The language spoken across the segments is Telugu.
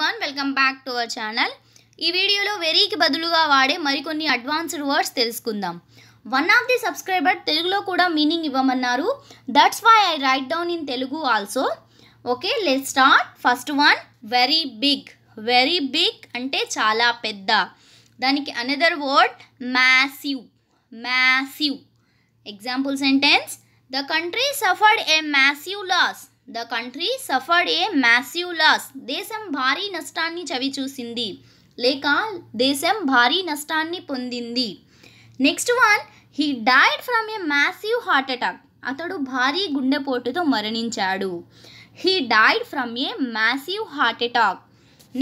One welcome back to our channel ఈ వీడియోలో వెరీకి బదులుగా వాడే మరికొన్ని అడ్వాన్స్డ్ వర్డ్స్ తెలుసుకుందాం వన్ ఆఫ్ ది సబ్స్క్రైబర్ తెలుగులో కూడా మీనింగ్ ఇవ్వమన్నారు that's why I write down in Telugu also okay let start first one very big very big అంటే చాలా పెద్ద దానికి another word massive massive example sentence the country suffered a massive loss the country suffered a massive loss దేశం భారీ నష్టాన్ని చవిచూసింది లేక దేశం భారీ నష్టాన్ని పొందింది next one he died from a massive heart attack అతడు భారీ గుండెపోటుతో మరణించాడు he died from a massive heart attack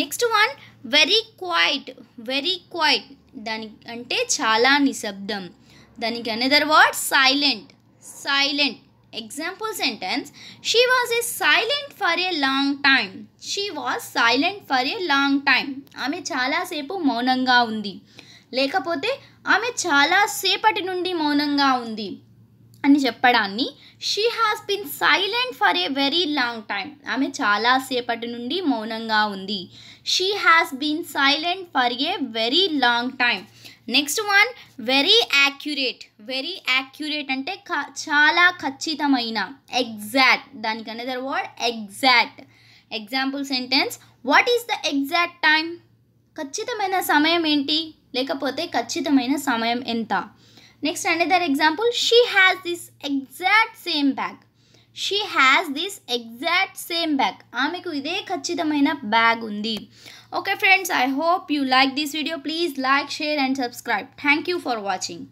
next one very quiet very quiet దాని అంటే చాలా నిశ్శబ్దం దానికి another word silent silent example sentence she She a silent for a long time. She was silent for a long time. ఆమె చాలాసేపు మౌనంగా ఉంది లేకపోతే ఆమె చాలాసేపటి నుండి మౌనంగా ఉంది అని చెప్పడాన్ని she has been silent for a very long time ఆమె చాలాసేపటి నుండి మౌనంగా ఉంది she has been silent for a very long time next one very accurate very accurate అంటే చాలా ఖచ్చితమైన ఎగ్జాక్ట్ దానికి అనేది word exact example sentence what is the exact time ఖచ్చితమైన సమయం ఏంటి లేకపోతే ఖచ్చితమైన సమయం ఎంత next another example she has this exact same bag she has this exact same bag amiku ide khachitamaina bag undi okay friends i hope you like this video please like share and subscribe thank you for watching